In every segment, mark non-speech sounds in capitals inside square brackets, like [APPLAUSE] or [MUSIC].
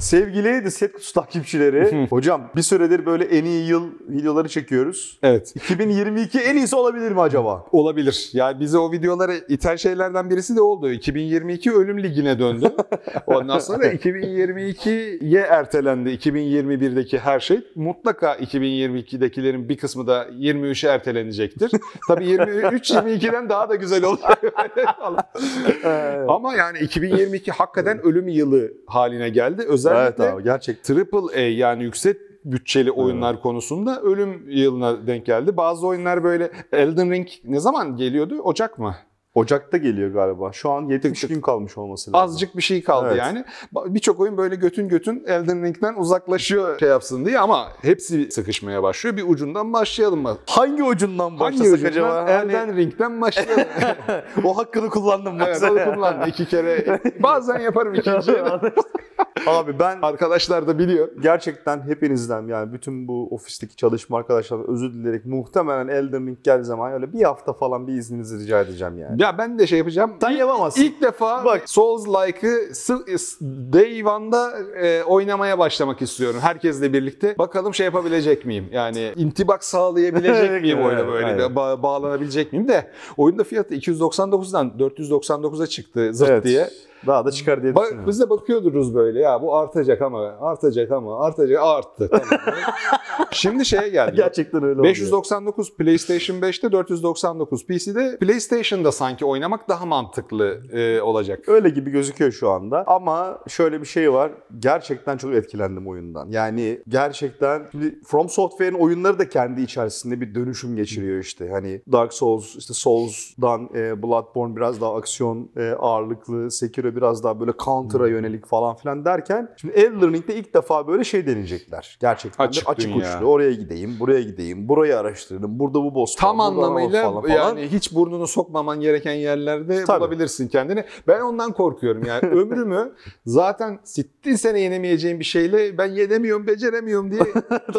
Sevgili The Set Kutusu takipçileri, hocam bir süredir böyle en iyi yıl videoları çekiyoruz. Evet. 2022 en iyisi olabilir mi acaba? Olabilir. Yani bize o videolara iten şeylerden birisi de oldu. 2022 ölüm ligine döndü. [LAUGHS] Ondan sonra 2022'ye ertelendi. 2021'deki her şey. Mutlaka 2022'dekilerin bir kısmı da 23'e ertelenecektir. Tabii 23 22'den daha da güzel olacak. [LAUGHS] Ama yani 2022 hakikaten ölüm yılı haline geldi. Özellikle Özellikle evet abi, gerçek. Triple A yani yüksek bütçeli oyunlar evet. konusunda ölüm yılına denk geldi. Bazı oyunlar böyle Elden Ring ne zaman geliyordu? Ocak mı? Ocak'ta geliyor galiba. Şu an 70 tık, gün kalmış olması lazım. Azıcık bir şey kaldı evet. yani. Birçok oyun böyle götün götün Elden Ring'den uzaklaşıyor şey yapsın diye ama hepsi sıkışmaya başlıyor. Bir ucundan başlayalım mı? Hangi ucundan başlasak Hangi ucundan? acaba? Elden hani... Ring'den başlayalım. [LAUGHS] o hakkını kullandım. Evet onu kullandım iki kere. [LAUGHS] Bazen yaparım ikinci. [LAUGHS] Abi ben arkadaşlar da biliyor. Gerçekten hepinizden yani bütün bu ofisteki çalışma arkadaşlar özür dileyerek muhtemelen Elden Ring geldiği zaman öyle bir hafta falan bir izninizi rica edeceğim yani. Ya ya ben de şey yapacağım. Sen ilk, yapamazsın. İlk defa Bak. Souls Like'ı Day One'da e, oynamaya başlamak istiyorum. Herkesle birlikte. Bakalım şey yapabilecek miyim? Yani intibak sağlayabilecek [LAUGHS] miyim oyuna böyle? Aynen. Ba- bağlanabilecek miyim de. Oyunda fiyatı 299'dan 499'a çıktı zırt evet. diye. Daha da çıkar diye düşünüyorum. Bak, biz de bakıyorduruz böyle ya bu artacak ama artacak ama artacak arttı. Tamam. [LAUGHS] Şimdi şeye geldi. Gerçekten öyle oldu. 599 oluyor. PlayStation 5'te 499 PC'de PlayStation'da sanki oynamak daha mantıklı e, olacak. Öyle gibi gözüküyor şu anda ama şöyle bir şey var. Gerçekten çok etkilendim oyundan. Yani gerçekten From Software'in oyunları da kendi içerisinde bir dönüşüm geçiriyor işte. Hani Dark Souls, işte Souls'dan e, Bloodborne biraz daha aksiyon e, ağırlıklı, Sekiro göre biraz daha böyle counter'a hmm. yönelik falan filan derken şimdi e-learning'de ilk defa böyle şey deneyecekler. Gerçekten açık, de açık uçlu. Oraya gideyim, buraya gideyim, burayı araştırdım Burada bu boss. Tam anlamıyla falan falan. yani hiç burnunu sokmaman gereken yerlerde Tabii. bulabilirsin kendini. Ben ondan korkuyorum yani. [LAUGHS] ömrümü zaten sittin sene yenemeyeceğim bir şeyle ben yenemiyorum, beceremiyorum diye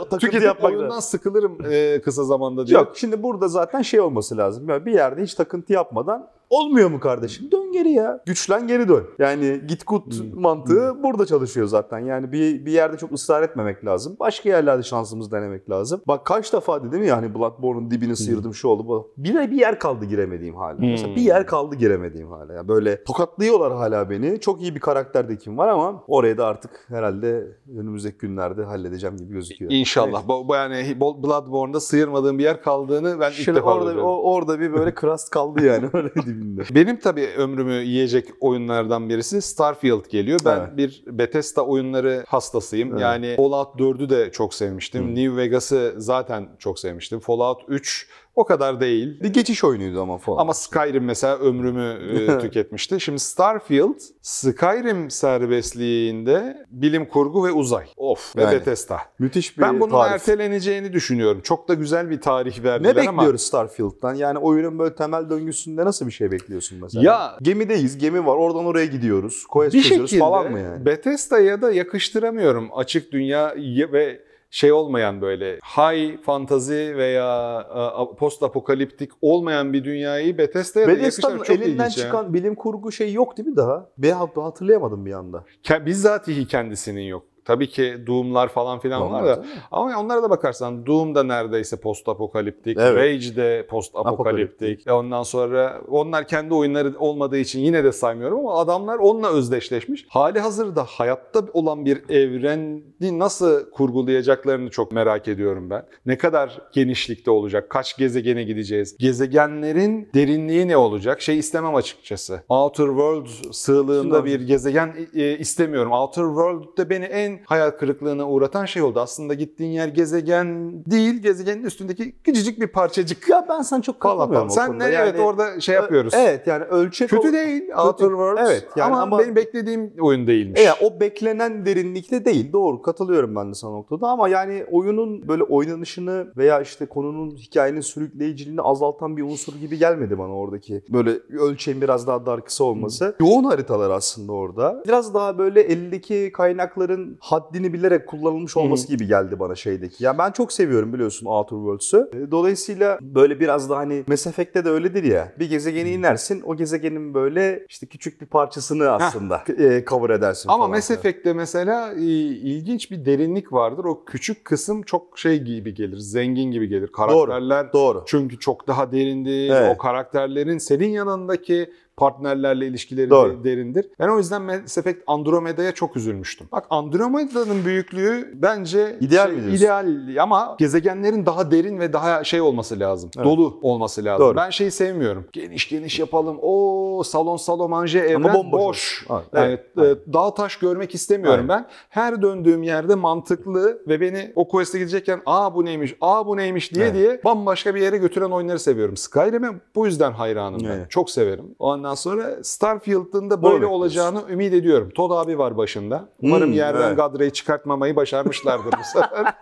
[LAUGHS] tüketip oyundan sıkılırım e, kısa zamanda diye. Yok şimdi burada zaten şey olması lazım. Yani bir yerde hiç takıntı yapmadan olmuyor mu kardeşim? Dön geri ya. Güçlen geri dön. Yani git kut hmm. mantığı hmm. burada çalışıyor zaten. Yani bir, bir yerde çok ısrar etmemek lazım. Başka yerlerde şansımız denemek lazım. Bak kaç defa dedim ya hani Bloodborne'un dibini hmm. sıyırdım şu oldu bu. Bir, bir yer kaldı giremediğim hala. Hmm. Mesela bir yer kaldı giremediğim hala. Yani böyle tokatlıyorlar hala beni. Çok iyi bir karakter de kim var ama oraya da artık herhalde önümüzdeki günlerde halledeceğim gibi gözüküyor. İnşallah. Evet. Bu, bu yani Bloodborne'da sıyırmadığım bir yer kaldığını ben Şimdi ilk defa orada, o, orada bir böyle krast kaldı yani öyle [LAUGHS] dibinde. Benim tabii ömrüm ömrümü yiyecek oyunlardan birisi Starfield geliyor. Ben evet. bir Bethesda oyunları hastasıyım. Evet. Yani Fallout 4'ü de çok sevmiştim. Hı. New Vegas'ı zaten çok sevmiştim. Fallout 3 o kadar değil. Bir geçiş oyunuydu ama falan. Ama Skyrim mesela ömrümü e, [LAUGHS] tüketmişti. Şimdi Starfield Skyrim serbestliğinde bilim kurgu ve uzay. Of ve yani, Bethesda. Müthiş bir Ben bunun tarif. erteleneceğini düşünüyorum. Çok da güzel bir tarih verdiler ama. Ne bekliyoruz ama... Starfield'dan? Yani oyunun böyle temel döngüsünde nasıl bir şey bekliyorsun mesela? Ya gemideyiz, gemi var. Oradan oraya gidiyoruz. Quest bir çözüyoruz falan mı yani? Bethesda'ya da yakıştıramıyorum açık dünya ve şey olmayan böyle high fantazi veya e, post apokaliptik olmayan bir dünyayı Bethesda'ya da yakışır. Çok elinden çıkan yani. bilim kurgu şey yok değil mi daha? Ben hatırlayamadım bir anda. Bizzatihi kendisinin yok. Tabii ki Doom'lar falan filan Doğru, var da. Ama onlara da bakarsan Doom da neredeyse post apokaliptik. Evet. Rage de post apokaliptik. E ondan sonra onlar kendi oyunları olmadığı için yine de saymıyorum ama adamlar onunla özdeşleşmiş. Hali hazırda hayatta olan bir evreni nasıl kurgulayacaklarını çok merak ediyorum ben. Ne kadar genişlikte olacak? Kaç gezegene gideceğiz? Gezegenlerin derinliği ne olacak? Şey istemem açıkçası. Outer World sığlığında Şimdi bir gezegen e, e, istemiyorum. Outer World'de beni en en hayal kırıklığına uğratan şey oldu. Aslında gittiğin yer gezegen değil, gezegenin üstündeki küçücük bir parçacık. Ya ben sana çok katılmıyorum Sen ne, yani, evet orada şey yapıyoruz. Evet yani ölçek kötü değil. Outer Worlds. Evet yani ama, ama benim beklediğim oyun değilmiş. E, o beklenen derinlikte değil. Doğru katılıyorum ben de sana noktada ama yani oyunun böyle oynanışını veya işte konunun hikayenin sürükleyiciliğini azaltan bir unsur gibi gelmedi bana oradaki. Böyle ölçeğin biraz daha dar kısa olması. Hmm. Yoğun haritalar aslında orada. Biraz daha böyle eldeki kaynakların haddini bilerek kullanılmış olması gibi geldi bana şeydeki. Yani ben çok seviyorum biliyorsun Outer Worlds'ü. E, dolayısıyla böyle biraz da hani Mass Effect'te de öyledir ya. Bir gezegeni inersin. O gezegenin böyle işte küçük bir parçasını aslında e, cover edersin. Ama falan. Mass Effect'te mesela e, ilginç bir derinlik vardır. O küçük kısım çok şey gibi gelir. Zengin gibi gelir. Karakterler doğru, doğru. çünkü çok daha derindi. Evet. O karakterlerin senin yanındaki partnerlerle ilişkileri Doğru. derindir. Ben o yüzden Mass Effect Andromeda'ya çok üzülmüştüm. Bak Andromeda'nın büyüklüğü bence ideal şey, ideal ama gezegenlerin daha derin ve daha şey olması lazım. Evet. Dolu olması lazım. Doğru. Ben şeyi sevmiyorum. Geniş geniş yapalım. O salon salon manje evren ama bomboş. boş. Evet. Yani, evet. E, dağ taş görmek istemiyorum Aynen. ben. Her döndüğüm yerde mantıklı ve beni o quest'e gidecekken aa bu neymiş, aa bu neymiş diye evet. diye bambaşka bir yere götüren oyunları seviyorum. Skyrim'e bu yüzden hayranım evet. ben. Çok severim. O anlamda saatten sonra Starfield'ın da böyle Doğru. olacağını ümit ediyorum. Todd abi var başında. Umarım Hmm, yerden evet. Gadra'yı çıkartmamayı başarmışlardır bu sefer.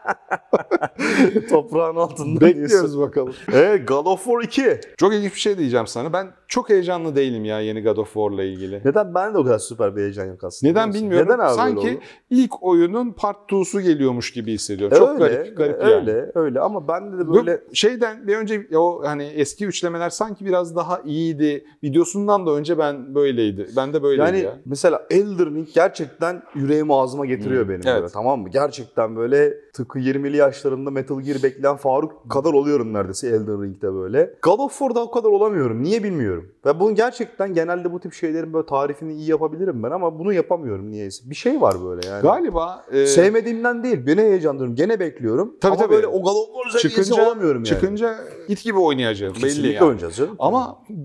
[LAUGHS] Toprağın altında Bekliyoruz bakalım. Evet, God of War 2. Çok ilginç bir şey diyeceğim sana. Ben çok heyecanlı değilim ya yeni God of War'la ilgili. Neden ben de o kadar süper bir heyecan yok aslında. Neden bilmiyorum. Neden abi Sanki Sanki ilk oyunun part 2'su geliyormuş gibi hissediyorum. Çok garip, garip yani. öyle, öyle ama ben de böyle şeyden bir önce o hani eski üçlemeler sanki biraz daha iyiydi. Videosundan Bundan da önce ben böyleydi. Ben de böyleydi yani ya. mesela Elder Ring gerçekten yüreğimi ağzıma getiriyor hmm. benim evet. böyle tamam mı? Gerçekten böyle tıkı 20'li yaşlarında Metal Gear bekleyen Faruk kadar oluyorum neredeyse Elden Ring'de böyle. God of War'da o kadar olamıyorum. Niye bilmiyorum. Ve bunun gerçekten genelde bu tip şeylerin böyle tarifini iyi yapabilirim ben ama bunu yapamıyorum niyeyse. Bir şey var böyle yani. Galiba e... sevmediğimden değil. Beni heyecanlıyorum. Gene bekliyorum. Tabii ama tabii. böyle o God of War çıkınca, olamıyorum yani. Çıkınca it gibi oynayacağım. Kesinlikle belli yani. oynayacağız canım. Ama hmm.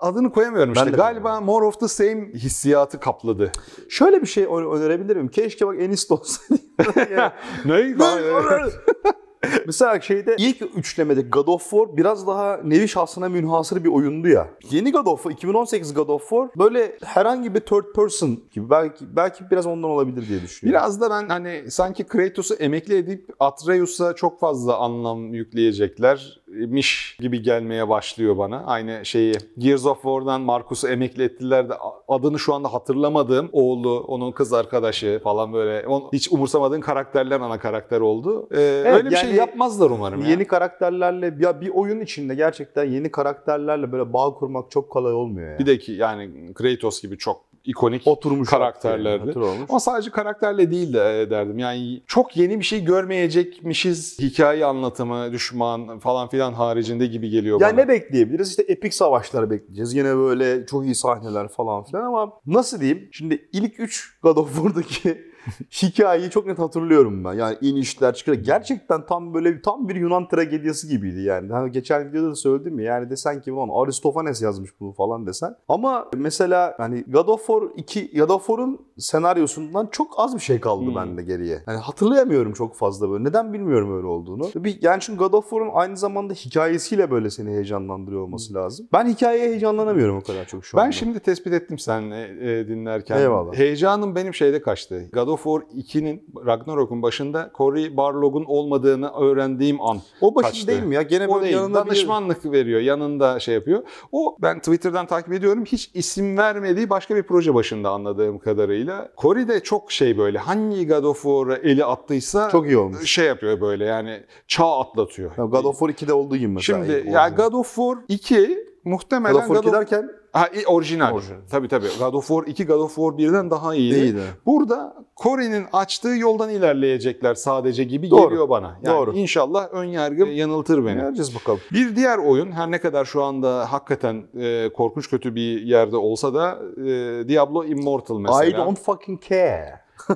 adını adını koyamıyorum ben işte. Galiba more of the same hissiyatı kapladı. Şöyle bir şey önerebilirim. Keşke bak Enist olsaydı. [LAUGHS] [LAUGHS] ne? [LAUGHS] [LAUGHS] Mesela şeyde ilk üçlemede God of War biraz daha nevi şahsına münhasır bir oyundu ya. Yeni God of War, 2018 God of War böyle herhangi bir third person gibi belki belki biraz ondan olabilir diye düşünüyorum. Biraz da ben hani sanki Kratos'u emekli edip Atreus'a çok fazla anlam yükleyecekler miş gibi gelmeye başlıyor bana. Aynı şeyi Gears of War'dan Marcus'u emekli ettiler de adını şu anda hatırlamadığım oğlu, onun kız arkadaşı falan böyle hiç umursamadığın karakterler ana karakter oldu. Ee, evet, öyle bir yani şey şey yapmazlar umarım. Yeni ya. karakterlerle ya bir oyun içinde gerçekten yeni karakterlerle böyle bağ kurmak çok kolay olmuyor ya. Bir de ki yani Kratos gibi çok ikonik oturmuş karakterlerle. Ama sadece karakterle değil de e, derdim. Yani çok yeni bir şey görmeyecekmişiz hikaye anlatımı, düşman falan filan haricinde gibi geliyor ya bana. Ya ne bekleyebiliriz? İşte epik savaşlar bekleyeceğiz. Yine böyle çok iyi sahneler falan filan ama nasıl diyeyim? Şimdi ilk 3 God of War'daki [LAUGHS] hikayeyi çok net hatırlıyorum ben. Yani inişler çıkıyor. Gerçekten tam böyle tam bir Yunan tragediyası gibiydi yani. Hani geçen videoda da söyledim ya yani desen ki ulan Aristofanes yazmış bunu falan desen. Ama mesela hani God of War 2 God of War'un senaryosundan çok az bir şey kaldı hmm. bende geriye. Yani hatırlayamıyorum çok fazla böyle. Neden bilmiyorum öyle olduğunu. Bir, yani çünkü God of War'un aynı zamanda hikayesiyle böyle seni heyecanlandırıyor olması hmm. lazım. Ben hikayeye heyecanlanamıyorum o kadar çok şu ben anda. Ben şimdi tespit ettim sen e, dinlerken. Eyvallah. Heyecanım benim şeyde kaçtı. God of War 2'nin Ragnarok'un başında Cory Barlog'un olmadığını öğrendiğim an. O başı kaçtı. değil mi ya? Gene o böyle yanında danışmanlık bir... veriyor. Yanında şey yapıyor. O ben Twitter'dan takip ediyorum. Hiç isim vermediği başka bir proje başında anladığım kadarıyla. Cory de çok şey böyle hangi God of War'a eli attıysa çok iyi olmuş. Şey yapıyor böyle yani çağ atlatıyor. Ya God of War 2'de olduğu gibi mesela. Şimdi ya God of War 2 muhtemelen God of War God of... derken ha, orijinal. orijinal. Tabii tabii. God of War 2 God of War 1'den daha iyiydi. iyiydi. Burada Kore'nin açtığı yoldan ilerleyecekler sadece gibi Doğru. geliyor bana. Yani Doğru. İnşallah ön yargım e, yanıltır beni. Göreceğiz bakalım. Bir diğer oyun her ne kadar şu anda hakikaten e, korkunç kötü bir yerde olsa da e, Diablo Immortal mesela. I don't fucking care. I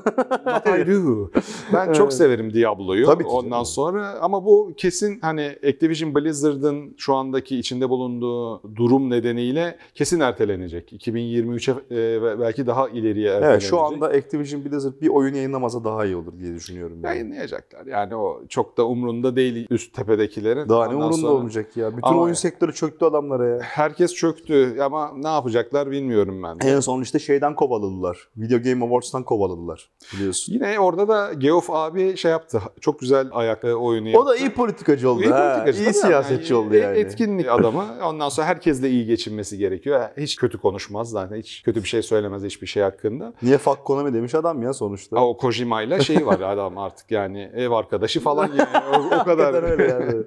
[LAUGHS] Ben çok severim Diablo'yu. Tabii ki Ondan sonra ama bu kesin hani Activision Blizzard'ın şu andaki içinde bulunduğu durum nedeniyle kesin ertelenecek. 2023'e e, belki daha ileriye ertelenecek. Evet şu anda Activision Blizzard bir oyun yayınlamasa daha iyi olur diye düşünüyorum. Yani. Yayınlayacaklar. Yani o çok da umrunda değil üst tepedekilerin. Daha ne umrunda sonra... olmayacak ya. Bütün ama oyun sektörü çöktü adamlara ya. Herkes çöktü ama ne yapacaklar bilmiyorum ben. En son işte şeyden kovaladılar. Video Game Awards'tan kovaladılar var biliyorsun. Yine orada da Geoff abi şey yaptı. Çok güzel ayak oyunu yaptı. O da iyi politikacı oldu. İyi, ha, politikacı, İyi siyasetçi yani, oldu e, yani. Etkinlik adamı. Ondan sonra herkesle iyi geçinmesi gerekiyor. Hiç kötü konuşmaz zaten. Hiç kötü bir şey söylemez hiçbir şey hakkında. Niye fak Konami demiş adam ya sonuçta. Aa, o Kojima ile şey var [LAUGHS] adam artık yani ev arkadaşı falan [LAUGHS] yani. O, o kadar. kadar öyle yani.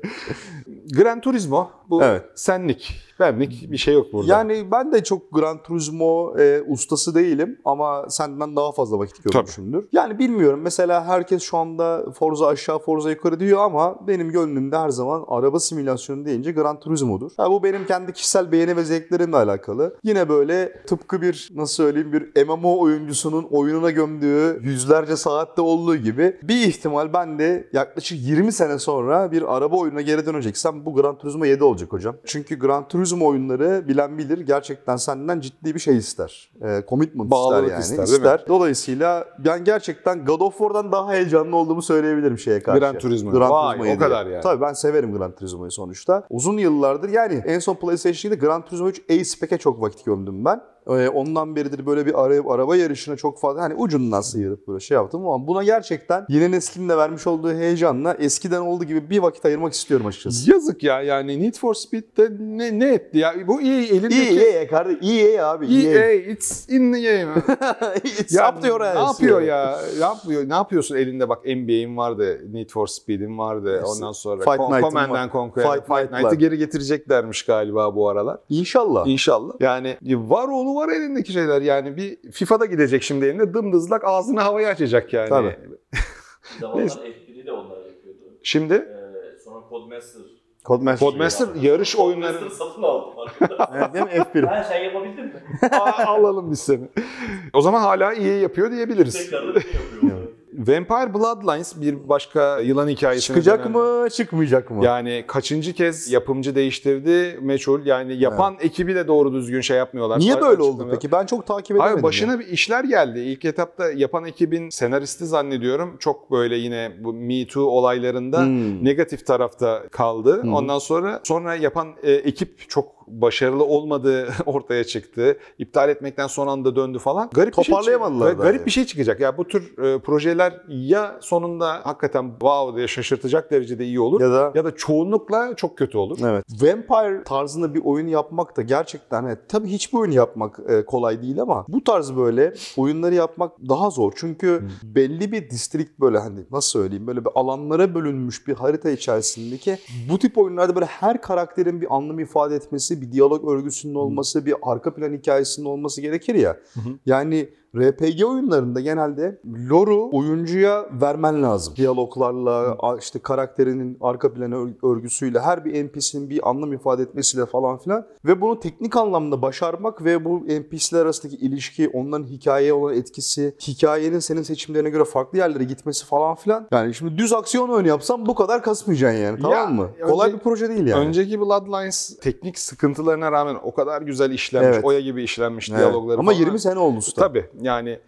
[LAUGHS] Gran Turismo bu evet. senlik, benlik bir şey yok burada. Yani ben de çok Gran Turismo e, ustası değilim ama senden daha fazla vakit görmüşümdür. Tabii. Yani bilmiyorum mesela herkes şu anda Forza aşağı Forza yukarı diyor ama benim gönlümde her zaman araba simülasyonu deyince Gran Turismo'dur. Yani bu benim kendi kişisel beğeni ve zevklerimle alakalı. Yine böyle tıpkı bir nasıl söyleyeyim bir MMO oyuncusunun oyununa gömdüğü yüzlerce saatte olduğu gibi bir ihtimal ben de yaklaşık 20 sene sonra bir araba oyununa geri döneceksem bu Gran Turismo 7 olacak hocam. Çünkü Gran Turismo oyunları bilen bilir gerçekten senden ciddi bir şey ister. E, commitment Bağlılık ister yani. Ister, ister. Dolayısıyla ben gerçekten God of War'dan daha heyecanlı olduğumu söyleyebilirim şeye karşı. Gran Turismo. Gran Vay, Turismo 7. o kadar yani. Tabii ben severim Gran Turismo'yu sonuçta. Uzun yıllardır yani en son PlayStation'da Gran Turismo 3 Ace Pac'e çok vakit gömdüm ben e, ondan beridir böyle bir ara, araba yarışına çok fazla hani ucundan sıyırıp böyle şey yaptım ama buna gerçekten yeni neslin de vermiş olduğu heyecanla eskiden olduğu gibi bir vakit ayırmak istiyorum açıkçası. Yazık ya yani Need for Speed'de ne, ne etti ya? Bu iyi elindeki... EA kardeşim. EA abi. EA. EA. It's in the game. [LAUGHS] It's ya, Ne yapıyor ya? Ne yapıyor? Ne yapıyorsun elinde bak NBA'in vardı. Need for Speed'in vardı. Ondan sonra Fight Con- Command Conquer. Fight, Fight Night'ı geri getireceklermiş galiba bu aralar. İnşallah. İnşallah. Yani var oğlu duvara elindeki şeyler yani. Bir FIFA'da gidecek şimdi elinde dımdızlak ağzını havaya açacak yani. Tabii. Zamanlar f de onlar yapıyordu. Şimdi? Ee, sonra Codemaster Codemaster. Codemaster yani. yarış oyunları. Codemaster satın aldım farkında. [LAUGHS] Değil mi F1? Ben şey yapabildin mi? Aa, alalım biz seni. O zaman hala iyi yapıyor diyebiliriz. Tekrar da şey yapıyor. Vampire Bloodlines bir başka yılan hikayesi. Çıkacak dönem. mı, çıkmayacak mı? Yani kaçıncı kez yapımcı değiştirdi meçhul. Yani yapan evet. ekibi de doğru düzgün şey yapmıyorlar. Niye böyle oldu peki? Ben çok takip edemedim. Hayır başına ya. bir işler geldi. İlk etapta yapan ekibin senaristi zannediyorum çok böyle yine bu Me Too olaylarında hmm. negatif tarafta kaldı. Hmm. Ondan sonra sonra yapan e, ekip çok başarılı olmadığı [LAUGHS] ortaya çıktı. İptal etmekten son anda döndü falan. Garip bir şey Toparlayamadılar. Garip yani. bir şey çıkacak. Ya bu tür e, projeler ya sonunda hakikaten wow diye şaşırtacak derecede iyi olur ya da ya da çoğunlukla çok kötü olur. Evet. Vampire tarzında bir oyun yapmak da gerçekten hani, tabii hiçbir oyun yapmak e, kolay değil ama bu tarz böyle oyunları yapmak daha zor. Çünkü hmm. belli bir distrikt böyle hani nasıl söyleyeyim böyle bir alanlara bölünmüş bir harita içerisindeki bu tip oyunlarda böyle her karakterin bir anlam ifade etmesi, bir diyalog örgüsünün olması, bir arka plan hikayesinin olması gerekir ya. Hı hı. Yani RPG oyunlarında genelde lore'u oyuncuya vermen lazım. Diyaloglarla, işte karakterinin arka planı örgüsüyle, her bir NPC'nin bir anlam ifade etmesiyle falan filan. Ve bunu teknik anlamda başarmak ve bu NPC'ler arasındaki ilişki, onların hikayeye olan etkisi, hikayenin senin seçimlerine göre farklı yerlere gitmesi falan filan. Yani şimdi düz aksiyon oyunu yapsam bu kadar kasmayacaksın yani tamam ya, mı? Önce, Kolay bir proje değil yani. Önceki Bloodlines teknik sıkıntılarına rağmen o kadar güzel işlenmiş, evet. oya gibi işlenmiş evet. diyalogları Ama falan. 20 sene oldu usta. Tabii yani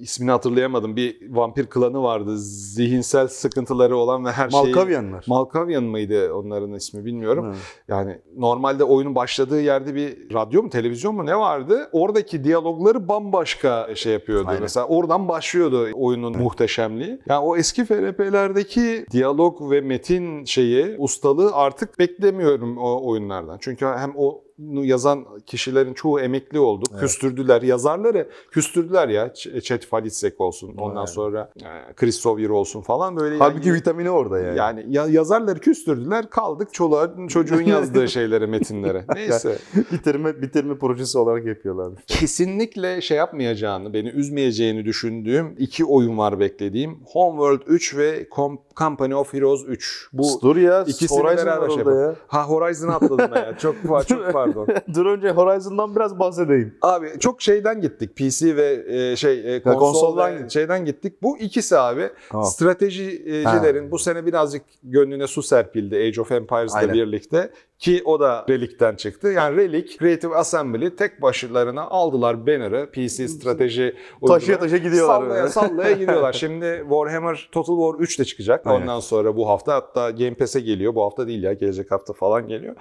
ismini hatırlayamadım bir vampir klanı vardı. Zihinsel sıkıntıları olan ve her şeyi... Malkavyanlar. Malkavyan mıydı onların ismi bilmiyorum. Evet. Yani normalde oyunun başladığı yerde bir radyo mu televizyon mu ne vardı? Oradaki diyalogları bambaşka şey yapıyordu. Aynen. Mesela oradan başlıyordu oyunun evet. muhteşemliği. Yani o eski FRP'lerdeki diyalog ve metin şeyi, ustalığı artık beklemiyorum o oyunlardan. Çünkü hem o yazan kişilerin çoğu emekli oldu. Evet. Küstürdüler yazarları. Küstürdüler ya. Çet Falitsek olsun. Ondan evet. sonra e, Chris Sawyer olsun falan böyle. Halbuki yani, vitamini orada yani. Yani ya, yazarları küstürdüler. Kaldık çoluğa, çocuğun [LAUGHS] yazdığı şeylere, metinlere. Neyse. bitirme bitirme projesi olarak yapıyorlar. Kesinlikle şey yapmayacağını, beni üzmeyeceğini düşündüğüm iki oyun var beklediğim. Homeworld 3 ve Company of Heroes 3. Bu Dur ya, ikisini Horizon şey ya. Ha Horizon atladım ya. Çok [LAUGHS] var, çok var pardon. [LAUGHS] Dur önce Horizon'dan biraz bahsedeyim. Abi çok şeyden gittik. PC ve e, şey e, konsoldan, konsoldan şeyden gittik. Bu ikisi abi. Oh. Stratejicilerin ha. bu sene birazcık gönlüne su serpildi Age of Empires'la birlikte. Ki o da Relic'ten çıktı. Yani Relic, Creative Assembly tek başlarına aldılar banner'ı, PC strateji Taşıya taşıya gidiyorlar. Sallaya böyle. sallaya [LAUGHS] gidiyorlar. Şimdi Warhammer Total War 3 de çıkacak. Aynen. Ondan sonra bu hafta hatta Game Pass'e geliyor. Bu hafta değil ya gelecek hafta falan geliyor.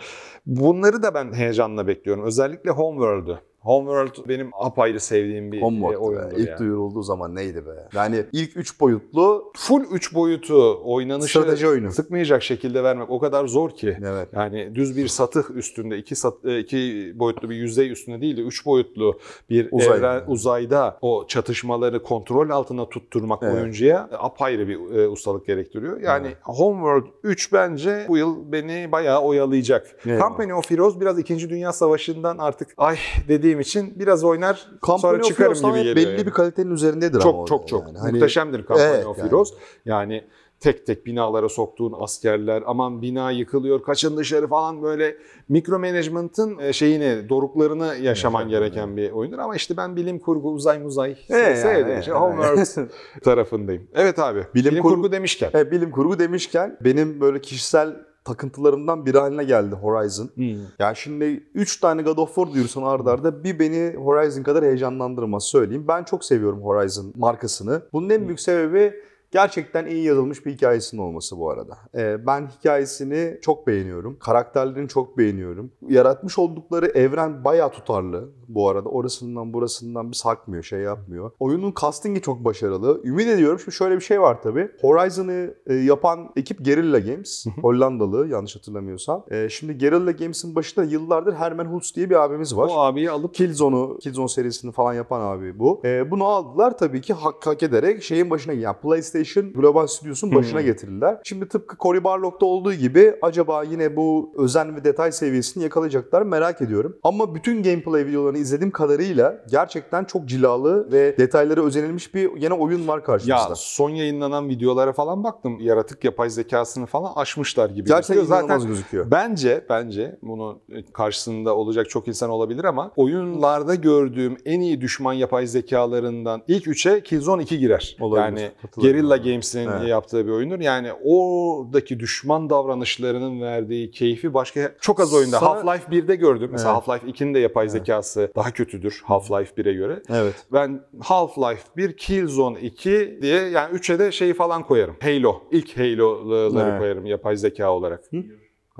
Bunları da ben heyecanla bekliyorum. Özellikle Homeworld'ü. Homeworld benim apayrı sevdiğim bir e, Homeworld e, oyundu. İlk yani. duyurulduğu zaman neydi be? Yani ilk 3 boyutlu full 3 boyutu oynanışı strateji oyunu. Sıkmayacak şekilde vermek o kadar zor ki. Evet. Yani düz bir satıh üstünde iki sat, e, iki boyutlu bir yüzey üstünde değil de 3 boyutlu bir Uzay. evren, uzayda o çatışmaları kontrol altına tutturmak evet. oyuncuya e, apayrı bir e, ustalık gerektiriyor. Yani evet. Homeworld 3 bence bu yıl beni bayağı oyalayacak. Evet. Company of Heroes biraz 2. Dünya Savaşı'ndan artık ay dedi bildiğim için biraz oynar Company sonra çıkarım gibi geliyor. Belli yani. bir kalitenin üzerindedir çok, ama. Çok çok. Yani. Hani Muhteşemdir Company evet, of yani. Heroes. Yani tek tek binalara soktuğun askerler aman bina yıkılıyor kaçın dışarı falan böyle mikro management'ın e, şeyini doruklarını yaşaman evet, gereken evet. bir oyundur ama işte ben bilim kurgu uzay muzay ee, sevdim. Yani, işte yani. Homeworld tarafındayım. Evet abi bilim, bilim kurgu, kurgu demişken. E, bilim kurgu demişken benim böyle kişisel takıntılarımdan biri haline geldi Horizon. Hmm. Yani şimdi 3 tane God of War duyursan ardarda arda bir beni Horizon kadar heyecanlandırma söyleyeyim. Ben çok seviyorum Horizon markasını. Bunun en hmm. büyük sebebi Gerçekten iyi yazılmış bir hikayesinin olması bu arada. Ee, ben hikayesini çok beğeniyorum. Karakterlerini çok beğeniyorum. Yaratmış oldukları evren bayağı tutarlı bu arada. Orasından burasından bir sakmıyor, şey yapmıyor. Oyunun castingi çok başarılı. Ümit ediyorum. Şimdi şöyle bir şey var tabii. Horizon'ı e, yapan ekip Guerrilla Games. Hollandalı yanlış hatırlamıyorsam. E, şimdi Guerrilla Games'in başında yıllardır Herman Hulst diye bir abimiz var. Bu abiyi alıp Killzone'u, Killzone serisini falan yapan abi bu. E, bunu aldılar tabii ki hak, hak ederek şeyin başına yani PlayStation PlayStation Global Studios'un başına hmm. getirirler. Şimdi tıpkı Cory Barlog'da olduğu gibi acaba yine bu özen ve detay seviyesini yakalayacaklar merak ediyorum. Ama bütün gameplay videolarını izlediğim kadarıyla gerçekten çok cilalı ve detaylara özenilmiş bir yine oyun var karşımızda. Ya son yayınlanan videolara falan baktım. Yaratık yapay zekasını falan aşmışlar gibi. Gerçekten zaten gözüküyor. Bence bence bunu karşısında olacak çok insan olabilir ama oyunlarda gördüğüm en iyi düşman yapay zekalarından ilk üçe Killzone 2 girer. Olabilir. Yani geri Guerrilla Games'in evet. yaptığı bir oyundur. Yani oradaki düşman davranışlarının verdiği keyfi başka çok az oyunda. Sana... Half-Life 1'de gördüm. Mesela Half-Life 2'nin de yapay evet. zekası daha kötüdür Half-Life 1'e göre. Evet. Ben Half-Life 1, Killzone 2 diye yani 3'e de şeyi falan koyarım. Halo. ilk Halo'ları evet. koyarım yapay zeka olarak. Hı?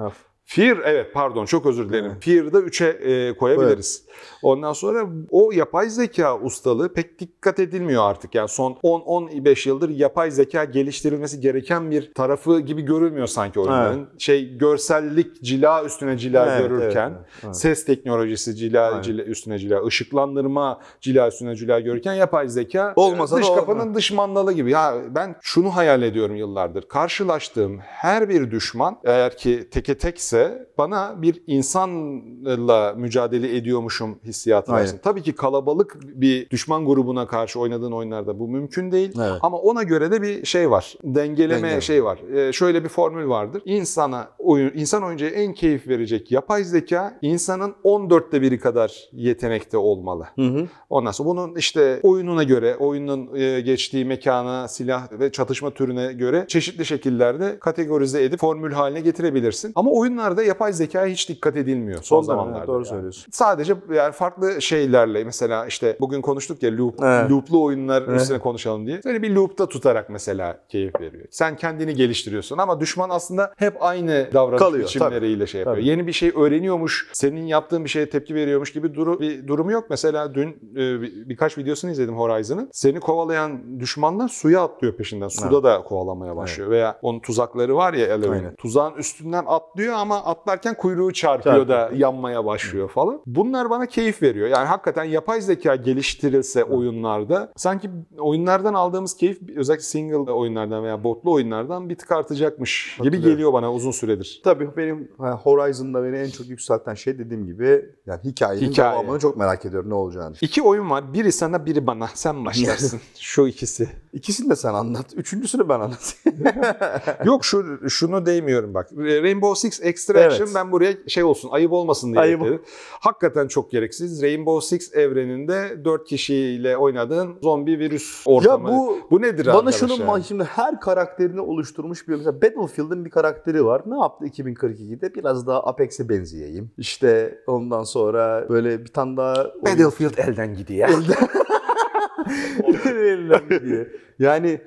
Of. Fear evet pardon çok özür dilerim. Evet. da 3'e e, koyabiliriz. Evet. Ondan sonra o yapay zeka ustalığı pek dikkat edilmiyor artık. Yani son 10-15 yıldır yapay zeka geliştirilmesi gereken bir tarafı gibi görülmüyor sanki oyunların. Evet. Şey görsellik cila üstüne cila evet, görürken, evet, evet. ses teknolojisi cila, evet. cila üstüne cila, ışıklandırma cila üstüne cila görürken yapay zeka e, olmasa dış kapının olma. dış mandalı gibi. Ya ben şunu hayal ediyorum yıllardır. Karşılaştığım her bir düşman eğer ki teke tekse ise bana bir insanla mücadele ediyormuşum hissiyatı versin. Tabii ki kalabalık bir düşman grubuna karşı oynadığın oyunlarda bu mümkün değil. Evet. Ama ona göre de bir şey var. Dengeleme Dengel. şey var. Ee, şöyle bir formül vardır. İnsana oyun insan oyuncuya en keyif verecek yapay zeka insanın 14'te biri kadar yetenekte olmalı. Hı hı. Ondan sonra bunun işte oyununa göre, oyunun e, geçtiği mekana, silah ve çatışma türüne göre çeşitli şekillerde kategorize edip formül haline getirebilirsin. Ama oyunlar da yapay zeka hiç dikkat edilmiyor son, son zamanlarda. doğru yani. söylüyorsun. Sadece yani farklı şeylerle mesela işte bugün konuştuk ya loop, evet. looplu oyunlar evet. üstüne konuşalım diye. Böyle bir loopta tutarak mesela keyif veriyor. Sen kendini geliştiriyorsun ama düşman aslında hep aynı davranış Kalıyor, biçimleriyle tabii. şey yapıyor. Tabii. Yeni bir şey öğreniyormuş, senin yaptığın bir şeye tepki veriyormuş gibi duru, bir durumu yok. Mesela dün e, birkaç videosunu izledim Horizon'ın. Seni kovalayan düşmanlar suya atlıyor peşinden. Suda evet. da kovalamaya başlıyor. Evet. Veya onun tuzakları var ya Eleven'in. Tuzağın üstünden atlıyor ama ama atlarken kuyruğu çarpıyor Çarptı. da yanmaya başlıyor falan. Bunlar bana keyif veriyor. Yani hakikaten yapay zeka geliştirilse oyunlarda sanki oyunlardan aldığımız keyif özellikle single oyunlardan veya botlu oyunlardan bir tık artacakmış gibi geliyor bana uzun süredir. Tabii benim Horizon'da beni en çok yükselten şey dediğim gibi yani hikayenin Hikaye. devamını çok merak ediyorum ne olacağını. İki oyun var. Biri sana biri bana. Sen başlarsın. [LAUGHS] Şu ikisi. İkisini de sen anlat. Üçüncüsünü ben anlatayım. [LAUGHS] Yok şu, şunu değmiyorum bak. Rainbow Six X Extraction evet. ben buraya şey olsun ayıp olmasın diye ayıp. ekledim. Hakikaten çok gereksiz. Rainbow Six evreninde 4 kişiyle oynadığın zombi virüs ortamı. Ya bu, bu nedir bana arkadaş? Bana şunun yani? şimdi her karakterini oluşturmuş bir mesela Battlefield'ın bir karakteri var. Ne yaptı 2042'de? Biraz daha Apex'e benzeyeyim. İşte ondan sonra böyle bir tane daha... Battlefield oyun... elden gidiyor. [LAUGHS] Elden... yani he?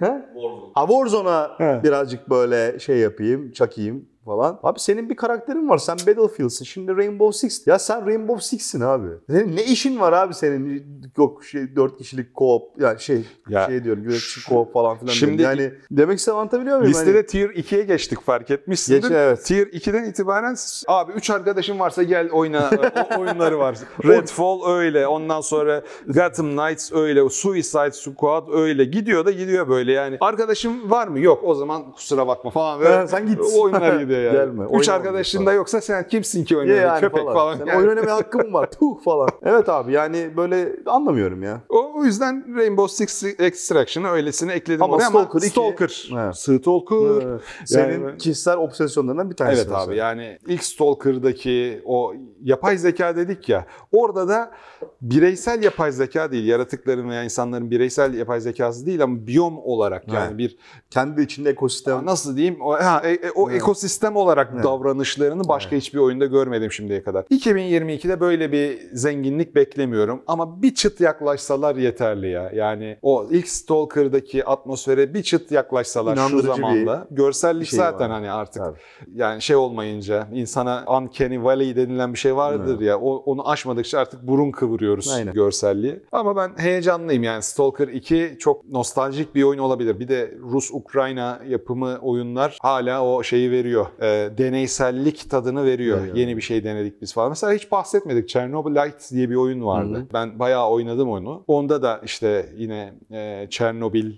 Warzone. Ha, Warzone'a birazcık böyle şey yapayım, çakayım falan. Abi senin bir karakterin var. Sen Battlefield'sın. Şimdi Rainbow Six. Ya sen Rainbow Six'sin abi. Senin ne işin var abi senin yok şey 4 kişilik co-op yani şey ya, şey diyorum güreşçi co-op falan filan. Şimdi yani demek istediğim anlatabiliyor muyum? Listede hani? tier 2'ye geçtik fark etmişsindir. Geç, evet. Tier 2'den itibaren abi 3 arkadaşın varsa gel oyna [LAUGHS] o, oyunları var. Redfall öyle. Ondan sonra Gotham Knights öyle. Suicide Squad öyle. Gidiyor da gidiyor böyle yani. Arkadaşım var mı? Yok o zaman kusura bakma falan. Böyle, [LAUGHS] sen git. oyunlar gidiyor diye yani. Gelme. Üç arkadaşında yoksa sen kimsin ki oynamaya yani köpek falan. falan. yani. Oyun oynamaya hakkım var. [LAUGHS] Tuh falan. Evet abi yani böyle anlamıyorum ya. O, o yüzden Rainbow Six Extraction'a öylesine ekledim ama oraya Stalker iki... Stalker. Evet. Stalker. Evet. Senin yani... kişisel obsesyonlarından bir tanesi. Evet mesela. abi yani ilk Stalker'daki o yapay zeka dedik ya orada da bireysel yapay zeka değil yaratıkların veya insanların bireysel yapay zekası değil ama biyom olarak yani evet. bir kendi içinde ekosistem. nasıl diyeyim? O, ha, e, e, o evet. ekosistem sistem olarak evet. davranışlarını başka evet. hiçbir oyunda görmedim şimdiye kadar. 2022'de böyle bir zenginlik beklemiyorum ama bir çıt yaklaşsalar yeterli ya. Yani o ilk Stalker'daki atmosfere bir çıt yaklaşsalar İnandırıcı şu zamanda. Bir görsellik şey zaten var. hani artık Tabii. yani şey olmayınca insana uncanny valley denilen bir şey vardır evet. ya. O, onu aşmadıkça artık burun kıvırıyoruz Aynen. görselliği. Ama ben heyecanlıyım yani Stalker 2 çok nostaljik bir oyun olabilir. Bir de Rus-Ukrayna yapımı oyunlar hala o şeyi veriyor e, deneysellik tadını veriyor. Veriyorum. Yeni bir şey denedik biz falan. Mesela hiç bahsetmedik. Chernobyl Lights diye bir oyun vardı. Hı-hı. Ben bayağı oynadım onu. Onda da işte yine e, Chernobyl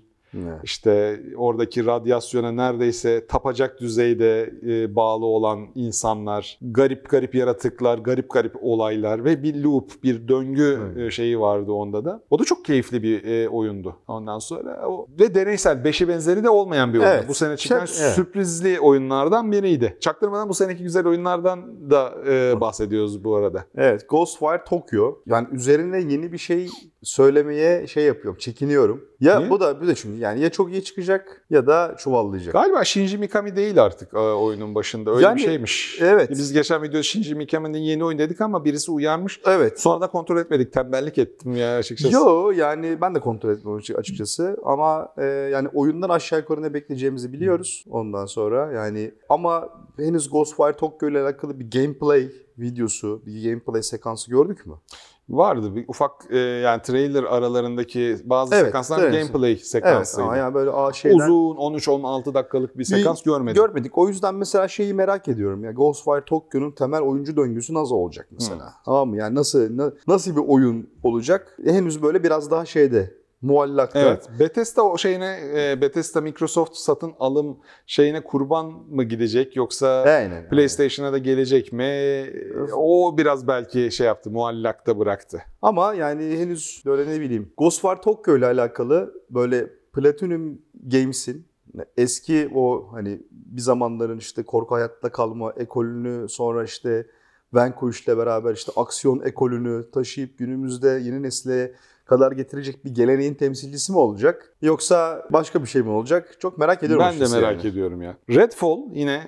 Evet. İşte oradaki radyasyona neredeyse tapacak düzeyde e, bağlı olan insanlar, garip garip yaratıklar, garip garip olaylar ve bir loop, bir döngü evet. E, şeyi vardı onda da. O da çok keyifli bir e, oyundu ondan sonra. Ve deneysel, beşi benzeri de olmayan bir oyun. Evet. Bu sene çıkan Sen, evet. sürprizli oyunlardan biriydi. Çaktırmadan bu seneki güzel oyunlardan da bahsediyoruz bu arada. Evet, Ghostwire Tokyo. Yani üzerine yeni bir şey söylemeye şey yapıyorum, çekiniyorum. Ya Niye? bu da bir de çünkü yani ya çok iyi çıkacak ya da çuvallayacak. Galiba Shinji Mikami değil artık e, oyunun başında. Öyle yani, bir şeymiş. Evet. Biz geçen videoda Shinji Mikami'nin yeni oyun dedik ama birisi uyarmış. Evet. Sonra da kontrol etmedik. Tembellik ettim ya açıkçası. Yo yani ben de kontrol etmedim açıkçası. Ama e, yani oyundan aşağı yukarı ne bekleyeceğimizi biliyoruz ondan sonra. Yani ama henüz Ghostwire Tokyo ile alakalı bir gameplay videosu, bir gameplay sekansı gördük mü? Vardı bir ufak e, yani trailer aralarındaki bazı evet, sekanslar evet. gameplay sekansıydı. Evet, yani böyle şeyden uzun 13-16 dakikalık bir sekans bir, görmedik. Görmedik. O yüzden mesela şeyi merak ediyorum ya Ghostwire Tokyo'nun temel oyuncu döngüsü nasıl olacak mesela? Hmm. Tamam mı? Yani nasıl na, nasıl bir oyun olacak? Henüz böyle biraz daha şeyde muallakta. Evet. Bethesda o şeyine e, Bethesda Microsoft satın alım şeyine kurban mı gidecek yoksa Aynen. PlayStation'a da gelecek mi? O biraz belki şey yaptı, muallakta bıraktı. Ama yani henüz böyle ne bileyim Ghost War Tokyo ile alakalı böyle Platinum Games'in eski o hani bir zamanların işte korku hayatta kalma ekolünü sonra işte Vanquish'le beraber işte aksiyon ekolünü taşıyıp günümüzde yeni nesle kadar getirecek bir geleneğin temsilcisi mi olacak? Yoksa başka bir şey mi olacak? Çok merak ediyorum. Ben de merak yani. ediyorum ya. Redfall yine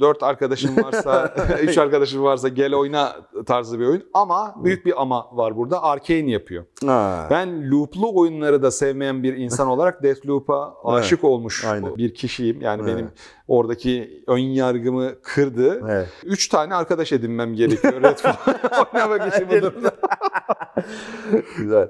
dört arkadaşım varsa, [LAUGHS] üç arkadaşım varsa gel oyna tarzı bir oyun. Ama büyük bir ama var burada. Arcane yapıyor. Ha. Ben looplu oyunları da sevmeyen bir insan olarak Deathloop'a [LAUGHS] aşık evet. olmuş Aynen. bir kişiyim. Yani evet. benim oradaki ön yargımı kırdı. Evet. Üç tane arkadaş edinmem gerekiyor Redfall oynamak için bu durumda. Güzel.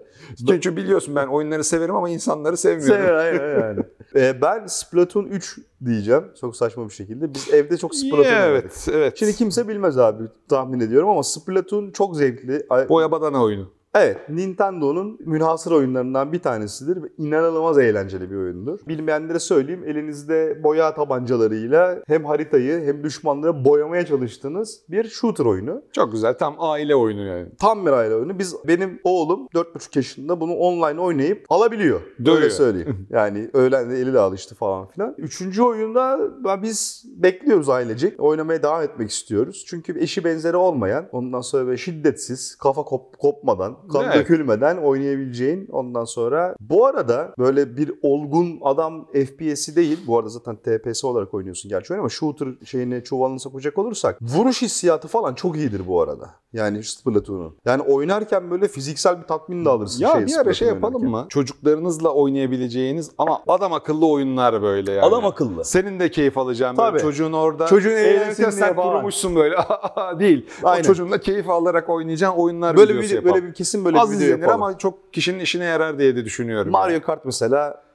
Çünkü biliyorsun ben oyunları severim ama insanları sevmiyorum sevmiyorum. hayır hayır yani. [LAUGHS] Ee, ben Splatoon 3 diyeceğim. Çok saçma bir şekilde. Biz evde çok Splatoon yeah, Evet, evet. Şimdi kimse bilmez abi tahmin ediyorum ama Splatoon çok zevkli. Boya badana oyunu. Evet, Nintendo'nun münhasır oyunlarından bir tanesidir ve inanılmaz eğlenceli bir oyundur. Bilmeyenlere söyleyeyim, elinizde boya tabancalarıyla hem haritayı hem düşmanları boyamaya çalıştığınız bir shooter oyunu. Çok güzel, tam aile oyunu yani. Tam bir aile oyunu. Biz benim oğlum 4,5 yaşında bunu online oynayıp alabiliyor. Dövüyor. Öyle söyleyeyim. [LAUGHS] yani öğlen de eliyle alıştı falan filan. Üçüncü oyunda biz bekliyoruz ailecek. Oynamaya devam etmek istiyoruz. Çünkü eşi benzeri olmayan, ondan sonra şiddetsiz, kafa kop kopmadan, kan evet. dökülmeden oynayabileceğin ondan sonra. Bu arada böyle bir olgun adam FPS'i değil. Bu arada zaten TPS olarak oynuyorsun gerçi ama shooter şeyine çuvalını sapacak olursak vuruş hissiyatı falan çok iyidir bu arada. Yani Splatoon'un. Yani oynarken böyle fiziksel bir tatmin de alırsın. Ya şey, bir ara şey yapalım oynarken. mı? Çocuklarınızla oynayabileceğiniz ama adam akıllı oyunlar böyle yani. Adam akıllı. Senin de keyif alacağın Tabii. böyle çocuğun orada. Çocuğun eğlenirken sen kurumuşsun böyle. [LAUGHS] Değil. Aynen. O çocuğunla keyif alarak oynayacağın oyunlar böyle bir, Böyle bir kesin böyle bir Az izlenir ama çok kişinin işine yarar diye de düşünüyorum. Mario yani. Kart mesela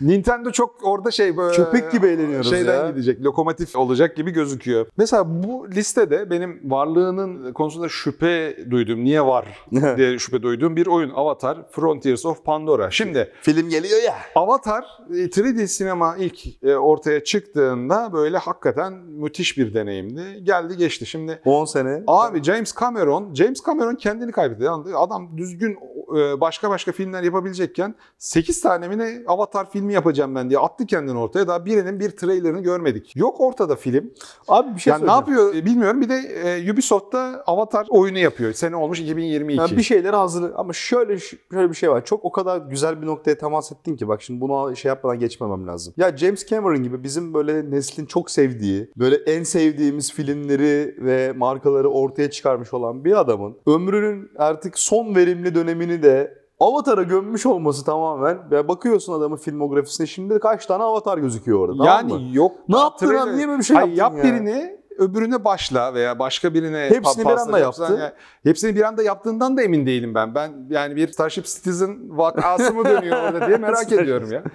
Nintendo çok orada şey böyle köpek gibi eğleniyoruz şeyden ya. gidecek, lokomotif olacak gibi gözüküyor. Mesela bu listede benim varlığının konusunda şüphe duyduğum, niye var [LAUGHS] diye şüphe duyduğum bir oyun Avatar Frontiers of Pandora. Şimdi film geliyor ya. Avatar 3D e, sinema ilk e, ortaya çıktığında böyle hakikaten müthiş bir deneyimdi. Geldi geçti şimdi. 10 sene. Abi James Cameron, James Cameron kendini kaybetti. Adam düzgün e, başka başka filmler yapabilecekken 8 tane mi ne Avatar filmi yapacağım ben diye attı kendini ortaya. Daha birinin bir trailerını görmedik. Yok ortada film. Abi bir şey yani ne yapıyor bilmiyorum. Bir de e, Ubisoft'ta Avatar oyunu yapıyor. Sene olmuş 2022. Yani bir şeyler hazır ama şöyle şöyle bir şey var. Çok o kadar güzel bir noktaya temas ettin ki bak şimdi bunu şey yapmadan geçmemem lazım. Ya James Cameron gibi bizim böyle neslin çok sevdiği, böyle en sevdiğimiz filmleri ve markaları ortaya çıkarmış olan bir adamın ömrünün artık son verimli dönemini ismini de Avatar'a gömmüş olması tamamen. ve bakıyorsun adamın filmografisine şimdi kaç tane Avatar gözüküyor orada. Yani tamam mı? yok. Ne yaptın lan? Niye böyle bir şey Hayır, yaptın yap ya? birini öbürüne başla veya başka birine hepsini bir anda yaptı. Yani hepsini bir anda yaptığından da emin değilim ben. Ben yani bir Starship Citizen vakası mı dönüyor orada diye merak [LAUGHS] ediyorum ya. Yani,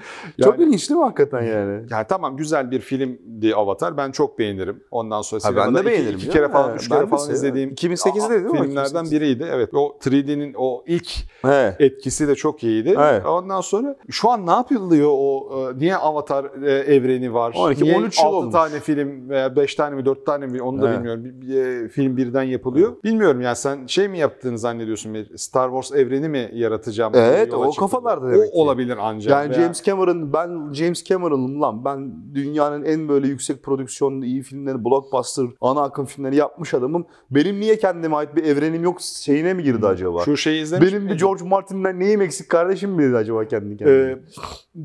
çok ilginç değil mi hakikaten yani? Yani tamam güzel bir filmdi Avatar. Ben çok beğenirim. Ondan sonra ha, ben de beğenirim. Iki, iki kere falan, he, üç kere falan izlediğim 2008'de değil mi? Filmlerden 2008. biriydi. Evet. O 3D'nin o ilk he. etkisi de çok iyiydi. He. Ondan sonra şu an ne yapılıyor o e, niye Avatar e, evreni var? 12 niye 13 yıl 6 olmuş. tane film veya 5 tane mi 4 tane tane mi onu da evet. bilmiyorum. Bir, bir, e, film birden yapılıyor. Evet. Bilmiyorum yani sen şey mi yaptığını zannediyorsun? Bir Star Wars evreni mi yaratacağım? Hani evet o çıktım. kafalarda demek O ki. olabilir ancak. Yani veya... James Cameron ben James Cameron'ım lan. Ben dünyanın en böyle yüksek prodüksiyonlu iyi filmleri, blockbuster, ana akım filmleri yapmış adamım. Benim niye kendime ait bir evrenim yok şeyine mi girdi acaba? Şu şeyi izlemiş Benim bir George Martin'den neyim eksik kardeşim mi dedi acaba kendi kendine? Ee,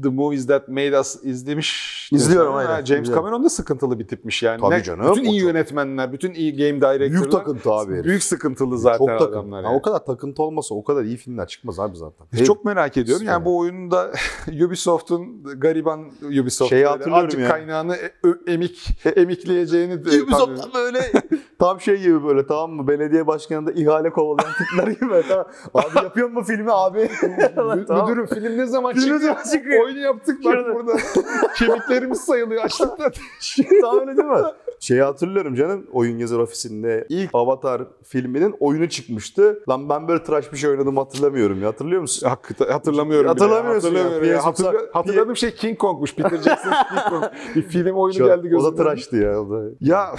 The Movies That Made Us izlemiş. İzliyorum aynen. James Cameron da sıkıntılı bir tipmiş yani. Tabii ne, canım. Bütün iyi yönetmenler, bütün iyi game director'lar. Büyük takıntı abi. Büyük sıkıntılı zaten çok takıntı. adamlar. Yani. yani. O kadar takıntı olmasa o kadar iyi filmler çıkmaz abi zaten. E, çok merak ediyorum. Yani, yani bu oyunda [LAUGHS] Ubisoft'un gariban Ubisoft şey hatırlıyorum ya. kaynağını e, emik [LAUGHS] emikleyeceğini Ubisoft'tan böyle [LAUGHS] tam şey gibi böyle tamam mı? Belediye başkanında ihale kovalayan tipler gibi. Tamam. Abi yapıyor mu filmi abi? Müdürüm film ne zaman çıkıyor? çıkıyor? Oyunu yaptık bak burada. Kemiklerimiz sayılıyor açlıktan. Şey, tamam öyle değil mi? Şeyi hatırlıyorum Hatırlıyorum canım oyun yazar ofisinde ilk Avatar filminin oyunu çıkmıştı. Lan ben böyle tıraş bir şey oynadım hatırlamıyorum ya. Hatırlıyor musun? Hakikaten hatırlamıyorum. Hatırlamıyorsun ya. Hatırlamıyorum ya. ya. Hatırla, hatırladığım şey King Kong'muş. Peter Jackson's King Kong. Bir film oyunu Şu, geldi gözüme. O da tıraştı ya. O da. Ya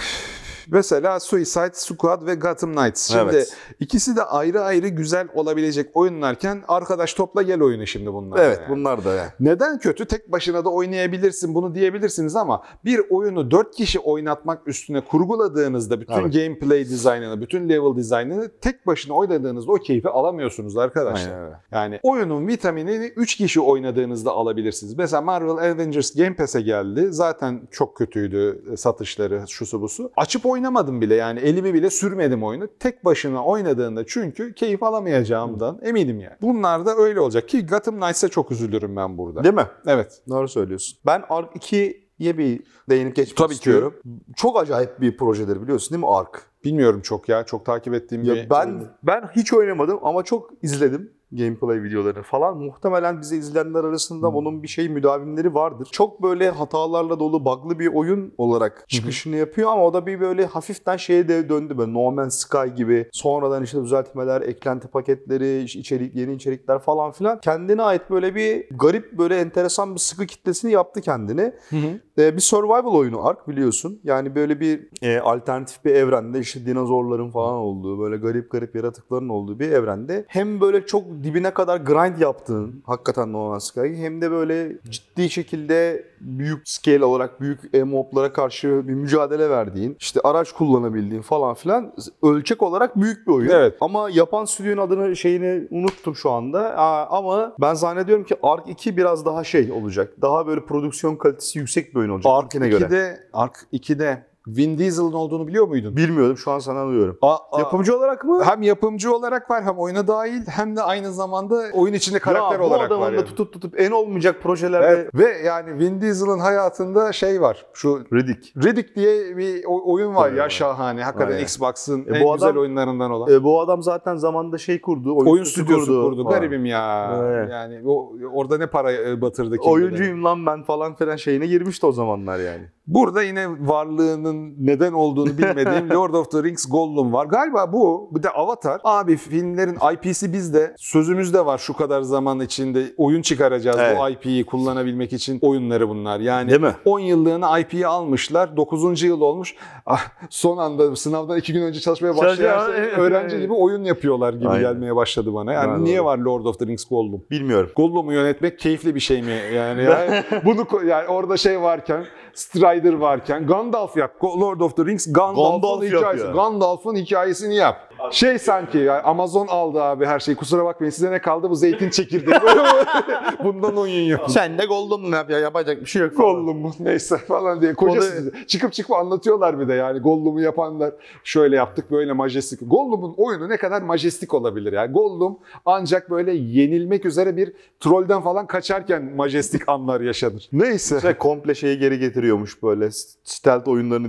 Mesela Suicide Squad ve Gotham Knights. Şimdi evet. ikisi de ayrı ayrı güzel olabilecek oyunlarken arkadaş topla gel oyunu şimdi bunlar. Evet yani. bunlar da. Yani. Neden kötü? Tek başına da oynayabilirsin bunu diyebilirsiniz ama bir oyunu dört kişi oynatmak üstüne kurguladığınızda bütün evet. gameplay dizaynını, bütün level dizaynını tek başına oynadığınızda o keyfi alamıyorsunuz arkadaşlar. Aynen öyle. Yani oyunun vitaminini üç kişi oynadığınızda alabilirsiniz. Mesela Marvel Avengers Game Pass'e geldi. Zaten çok kötüydü e, satışları şusu busu. Açıp oyn oynamadım bile yani elimi bile sürmedim oyunu. Tek başına oynadığında çünkü keyif alamayacağımdan eminim yani. Bunlar da öyle olacak ki Gotham Knights'a çok üzülürüm ben burada. Değil mi? Evet. Doğru söylüyorsun. Ben Ark 2'ye bir değinip geçmek Tabii istiyorum. Ki. Çok acayip bir projedir biliyorsun değil mi Ark? Bilmiyorum çok ya. Çok takip ettiğim ya bir... Ben, ben hiç oynamadım ama çok izledim gameplay videoları falan. Muhtemelen bize izleyenler arasında bunun hmm. bir şey müdavimleri vardır. Çok böyle hatalarla dolu bug'lı bir oyun olarak çıkışını yapıyor ama o da bir böyle hafiften şeye de döndü böyle No Man's Sky gibi. Sonradan işte düzeltmeler, eklenti paketleri, içerik, yeni içerikler falan filan. Kendine ait böyle bir garip böyle enteresan bir sıkı kitlesini yaptı kendini. Hmm. Ee, bir survival oyunu Ark biliyorsun. Yani böyle bir e, alternatif bir evrende işte dinozorların falan olduğu, böyle garip garip yaratıkların olduğu bir evrende hem böyle çok dibine kadar grind yaptığın hakikaten No Man's Sky hem de böyle ciddi şekilde büyük scale olarak büyük moblara karşı bir mücadele verdiğin, işte araç kullanabildiğin falan filan ölçek olarak büyük bir oyun. Evet. Ama yapan stüdyonun adını şeyini unuttum şu anda. Aa, ama ben zannediyorum ki Ark 2 biraz daha şey olacak. Daha böyle prodüksiyon kalitesi yüksek bir oyun oyun olacak. Ark 2'de, göre. Ark 2'de Vin Diesel'ın olduğunu biliyor muydun? Bilmiyordum şu an sana anlıyorum. Aa, aa. Yapımcı olarak mı? Hem yapımcı olarak var hem oyuna dahil hem de aynı zamanda oyun içinde karakter ya, olarak var. Ya bu tutup tutup en olmayacak projelerde. Evet. Ve yani Vin Diesel'ın hayatında şey var şu Riddick. Riddick diye bir oyun var Tabii ya şahane. Hakikaten Aynen. Xbox'ın e, en adam, güzel oyunlarından olan. E, bu adam zaten zamanında şey kurdu. Oyun, oyun stüdyosu kurdu. kurdu. Garibim ya. Evet. Yani o, orada ne para e, batırdı e, ki? Oyuncuyum lan ben falan filan şeyine girmişti o zamanlar yani. Burada yine varlığının neden olduğunu bilmediğim [LAUGHS] Lord of the Rings Gollum var. Galiba bu bir de Avatar. Abi filmlerin IP'si bizde. Sözümüz de var şu kadar zaman içinde oyun çıkaracağız evet. bu IP'yi kullanabilmek için oyunları bunlar. Yani Değil mi? 10 yıllığına IP'yi almışlar. 9. yıl olmuş. Ah, son anda sınavdan 2 gün önce çalışmaya başlayan şey, [LAUGHS] öğrenci gibi oyun yapıyorlar gibi Aynen. gelmeye başladı bana. Yani Aynen. niye var Lord of the Rings Gollum? Bilmiyorum. Gollum'u yönetmek keyifli bir şey mi? Yani, yani [LAUGHS] bunu yani orada şey varken Strider varken Gandalf yap. Lord of the Rings Gandalf'ın Gandalf hikayesi. Gandalf'ın hikayesini yap. Şey sanki yani Amazon aldı abi her şeyi. Kusura bakmayın size ne kaldı? Bu zeytin çekirdeği. [LAUGHS] Bundan oyun yapın. Sen de Gollum ne yap ya? Yapacak bir şey yok. Gollum mu? Neyse falan diye. Kocası Onu... çıkıp çıkıp anlatıyorlar bir de yani. Gollum'u yapanlar şöyle yaptık böyle majestik. Gollum'un oyunu ne kadar majestik olabilir ya Gollum ancak böyle yenilmek üzere bir trolden falan kaçarken majestik anlar yaşanır. Neyse. İşte komple şeyi geri getiriyormuş böyle. Stealth oyunlarını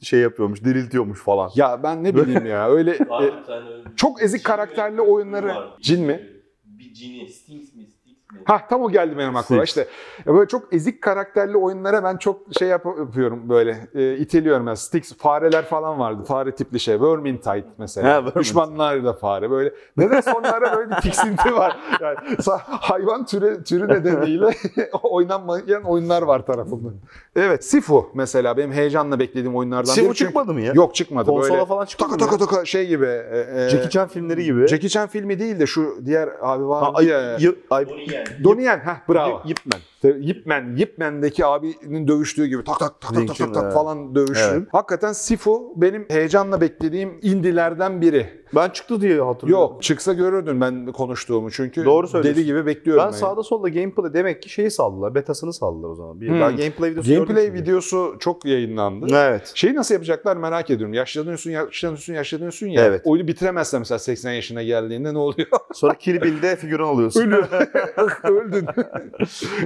şey yapıyormuş, diriltiyormuş falan. Ya ben ne bileyim ya. Öyle [LAUGHS] Var mı e, bir tane çok ezik şey karakterli oyunları. Var. Cin mi? Bir cini, Sting Smith Ha tam o geldi benim aklıma işte. böyle çok ezik karakterli oyunlara ben çok şey yap yapıyorum böyle. E, iteliyorum yani. Sticks fareler falan vardı. Fare tipli şey. Vermintide mesela. Ha, Düşmanlar da fare böyle. Neden sonlara böyle bir tiksinti var. Yani hayvan türü, türü nedeniyle [LAUGHS] oynanmayan oyunlar var tarafımda. Evet Sifu mesela benim heyecanla beklediğim oyunlardan Sifu biri. çıkmadı mı ya? Yok çıkmadı. Konsola böyle, falan çıkmadı taka, taka taka şey gibi. E, e, Jackie Chan filmleri gibi. Jackie Chan filmi değil de şu diğer abi var. Ha, ay, ya, ay, ay, Donien. Heh, bravo. Yipmen. Yipmen. Yipmen'deki abinin dövüştüğü gibi tak tak tak tak tak, tak, tak falan dövüşür. Evet. Hakikaten Sifu benim heyecanla beklediğim indilerden biri. Ben çıktı diye hatırlıyorum. Yok çıksa görürdün ben konuştuğumu çünkü Doğru söylüyorsun. deli gibi bekliyorum. Ben yani. sağda solda gameplay demek ki şeyi salladılar betasını salladılar o zaman. Bir, hmm. Ben gameplay videosu Gameplay videosu diye. çok yayınlandı. Evet. Şeyi nasıl yapacaklar merak ediyorum. Yaşlanıyorsun yaşlanıyorsun yaşlanıyorsun ya. Evet. Oyunu bitiremezsen mesela 80 yaşına geldiğinde ne oluyor? [LAUGHS] Sonra Kirbil'de figüran oluyorsun. Ölür. [LAUGHS] Öldün.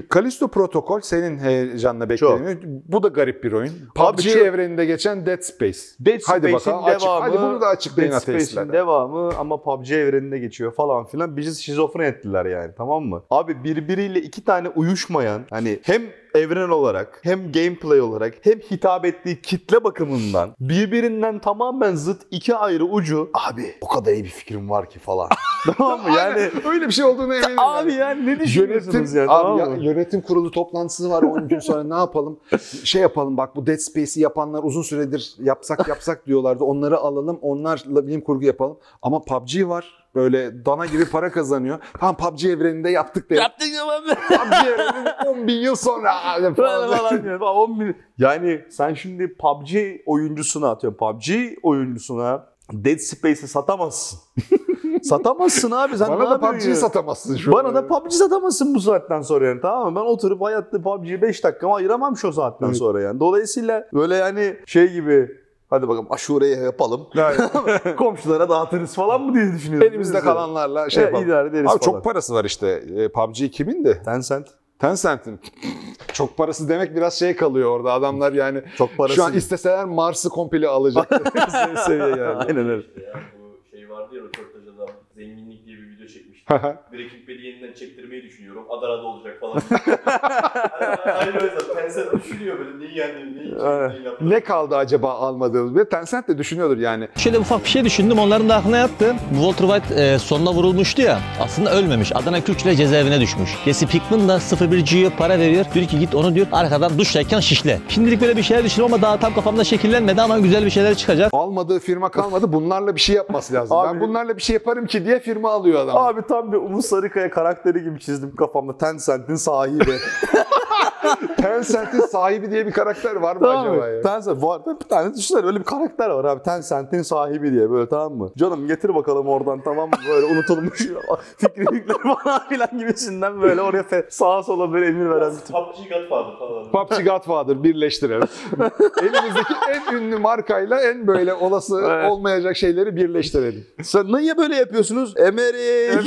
Kalisto Protokol senin heyecanla bekleniyor. Bu da garip bir oyun. PUBG, PUBG evreninde geçen Dead Space. Dead Space'in devamı. Hadi bunu da açıklayın Dead devamı ama PUBG evreninde geçiyor falan filan. Bizi şizofren ettiler yani tamam mı? Abi birbiriyle iki tane uyuşmayan hani hem evren olarak hem gameplay olarak hem hitap ettiği kitle bakımından birbirinden tamamen zıt iki ayrı ucu. Abi o kadar iyi bir fikrim var ki falan. [LAUGHS] tamam mı? Yani Aynen. öyle bir şey olduğunu eminim. Abi yani, ne düşünüyorsunuz yönetim, yani? Abi ya, yönetim kurulu toplantısı var 10 gün sonra ne yapalım? Şey yapalım bak bu Dead Space'i yapanlar uzun süredir yapsak yapsak diyorlardı. Onları alalım. Onlarla bilim kurgu yapalım. Ama PUBG var. Böyle dana gibi para kazanıyor. Tam PUBG evreninde yaptık diye. Yaptık abi. PUBG evreninde 10 [LAUGHS] bin yıl sonra [LAUGHS] falan. falan yani. 10 bin. Yani sen şimdi PUBG oyuncusuna atıyorum. PUBG oyuncusuna Dead Space'i satamazsın. [LAUGHS] satamazsın abi. Sen Bana da PUBG'yi satamazsın şu Bana da PUBG satamazsın bu saatten sonra yani tamam mı? Ben oturup hayatta PUBG'yi 5 dakika ayıramam şu saatten sonra yani. Dolayısıyla böyle yani şey gibi Hadi bakalım aşureye yapalım. Yani. [LAUGHS] Komşulara dağıtırız falan mı diye düşünüyorsun. Elimizde kalanlarla şey yapalım. İdare ederiz Abi falan. çok parası var işte. E, PUBG kimin de? Tencent. Tencent'in. Çok parası demek biraz şey kalıyor orada. Adamlar yani çok parası. şu an isteseler Mars'ı komple alacak [LAUGHS] Aynen öyle. Yani bu şey vardı ya röportaj zenginlik [LAUGHS] Breaking Bad'i yeniden çektirmeyi düşünüyorum. Adana'da olacak falan. [LAUGHS] Hani aynı öyle Tencent düşünüyor böyle neyi yendiğini, neyi çektiğini yaptığını. Ne kaldı acaba almadığımız? bir Tencent de düşünüyordur yani. Şöyle ufak bir şey düşündüm. Onların da aklına yattı. Walter White e, sonuna vurulmuştu ya. Aslında ölmemiş. Adana Kürçü'yle cezaevine düşmüş. Jesse Pinkman da 01G'ye para veriyor. Diyor ki git onu diyor arkadan duştayken şişle. Şimdilik böyle bir şeyler düşünüyorum ama daha tam kafamda şekillenmedi ama güzel bir şeyler çıkacak. Almadığı firma kalmadı. Bunlarla bir şey yapması lazım. Abi- ben bunlarla bir şey yaparım ki diye firma alıyor adam. Abi tam tam bir Umut Sarıkaya karakteri gibi çizdim kafamda. Tencent'in sahibi. [LAUGHS] Tencent'in sahibi diye bir karakter var mı tamam acaba? Ya? Tencent var. Bir tane düşünsene öyle bir karakter var abi. Tencent'in sahibi diye böyle tamam mı? Canım getir bakalım oradan tamam mı? Böyle unutulmuş [LAUGHS] fikri yükleri falan filan gibisinden böyle oraya sağa sola böyle emir veren bir tip. PUBG Godfather falan. PUBG Godfather birleştirelim. [LAUGHS] Elimizdeki en ünlü markayla en böyle olası evet. olmayacak şeyleri birleştirelim. Sen niye böyle yapıyorsunuz? Emery. [LAUGHS]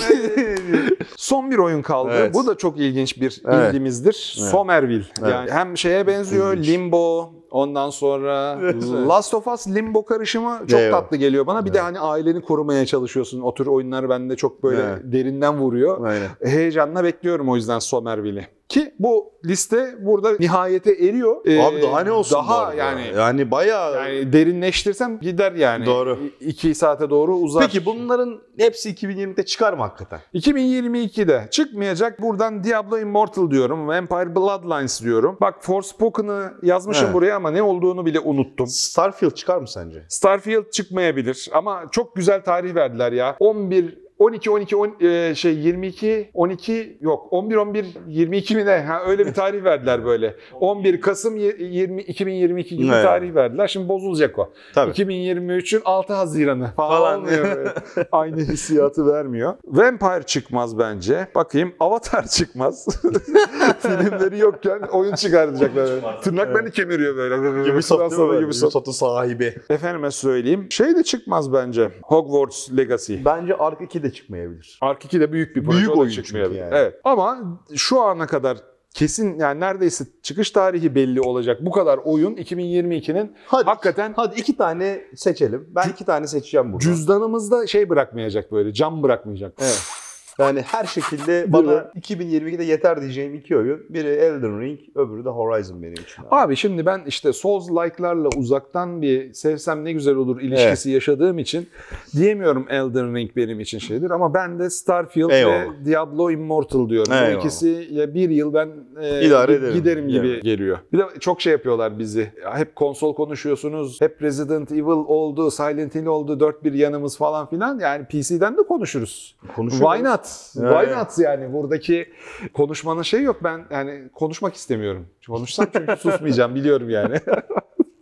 Son bir oyun kaldı. Evet. Bu da çok ilginç bir evet. bilgimizdir. Evet. Somer Somerville. Evet. Yani hem şeye benziyor İlginç. Limbo, ondan sonra Last of Us Limbo karışımı çok Değil tatlı geliyor bana. Bir evet. de hani aileni korumaya çalışıyorsun. O tür oyunlar bende çok böyle evet. derinden vuruyor. Aynen. Heyecanla bekliyorum o yüzden Somerville'i. Ki bu liste burada nihayete eriyor. Ee, Abi daha ne olsun? Daha yani ya. yani bayağı yani derinleştirsem gider yani. Doğru. 2 saate doğru uzar. Peki bunların hepsi 2020'de çıkar mı hakikaten? 2022'de çıkmayacak. Buradan Diablo Immortal diyorum. Empire Bloodlines diyorum. Bak Forspoken'ı yazmışım He. buraya ama ne olduğunu bile unuttum. Starfield çıkar mı sence? Starfield çıkmayabilir ama çok güzel tarih verdiler ya. 11 12 12 10, e, şey 22 12 yok 11 11 22 mi ne? Ha, öyle bir tarih verdiler böyle. 11 [LAUGHS] Kasım 20, 2022 gibi bir tarih verdiler. Şimdi bozulacak o. Tabii. 2023'ün 6 Haziran'ı falan, diyor. [LAUGHS] Aynı hissiyatı vermiyor. Vampire çıkmaz bence. Bakayım Avatar çıkmaz. [LAUGHS] Filmleri yokken oyun çıkartacaklar. Çıkmaz. Tırnaklarını evet. kemiriyor böyle. Gibi değil mi? Ubisoft'un sahibi. Efendime söyleyeyim. Şey de çıkmaz bence. Hogwarts Legacy. Bence Ark 2 de çıkmayabilir. Ark 2 de büyük bir proje. Büyük oyun çıkmayabilir. Yani. Evet. Ama şu ana kadar kesin yani neredeyse çıkış tarihi belli olacak. Bu kadar oyun 2022'nin hadi, hakikaten... Hadi iki tane seçelim. Ben iki tane seçeceğim burada. Cüzdanımızda şey bırakmayacak böyle, cam bırakmayacak. Evet. Yani her şekilde bana 2022'de yeter diyeceğim iki oyun. Biri Elden Ring, öbürü de Horizon benim için. Abi, abi şimdi ben işte Souls-like'larla uzaktan bir sevsem ne güzel olur ilişkisi evet. yaşadığım için diyemiyorum Elden Ring benim için şeydir. Ama ben de Starfield Eyvallah. ve Diablo Immortal diyorum. Eyvallah. Bu ya bir yıl ben e, İdare giderim, giderim gibi evet. geliyor. Bir de çok şey yapıyorlar bizi. Hep konsol konuşuyorsunuz. Hep Resident Evil oldu, Silent Hill oldu, dört bir yanımız falan filan. Yani PC'den de konuşuruz. Konuşuruz. Why not? not? Yani. not yani? Buradaki konuşmanın şey yok. Ben yani konuşmak istemiyorum. Konuşsam çünkü [LAUGHS] susmayacağım biliyorum yani. [LAUGHS]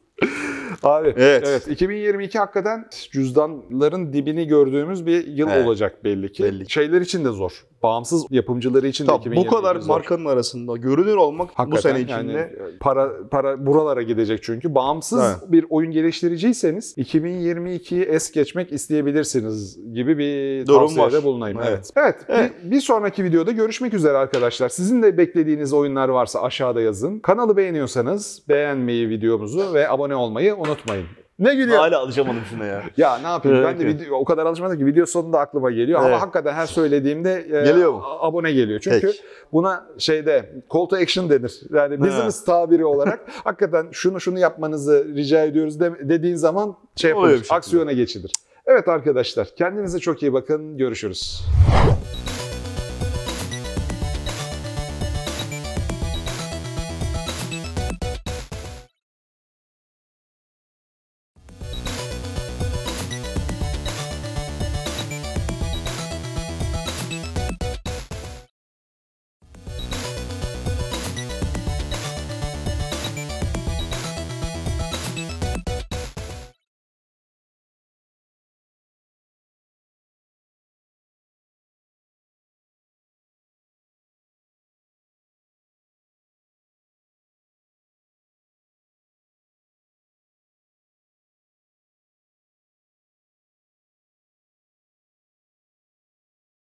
Abi evet. evet 2022 hakikaten cüzdanların dibini gördüğümüz bir yıl evet. olacak belli ki. Belli. Şeyler için de zor. Bağımsız yapımcıları için de 2022 Bu kadar zor. markanın arasında görünür olmak hakikaten, bu sene içinde yani para para buralara gidecek çünkü. Bağımsız evet. bir oyun geliştiriciyseniz 2022'yi es geçmek isteyebilirsiniz gibi bir Durum tavsiyede var. bulunayım. Evet. Evet. evet. evet. Bir, bir sonraki videoda görüşmek üzere arkadaşlar. Sizin de beklediğiniz oyunlar varsa aşağıda yazın. Kanalı beğeniyorsanız beğenmeyi videomuzu ve abone olmayı unutmayın unutmayın. Ne gülüyor? Hala alışamadım şuna ya. ya ne yapayım evet. ben de video, o kadar alışmadım ki video sonunda aklıma geliyor evet. ama hakikaten her söylediğimde e, mu? abone geliyor. Çünkü Peki. buna şeyde call to action denir. Yani business tabiri olarak [LAUGHS] hakikaten şunu şunu yapmanızı rica ediyoruz de, dediğin zaman şey yapılır, aksiyona geçilir. Evet arkadaşlar kendinize çok iyi bakın görüşürüz.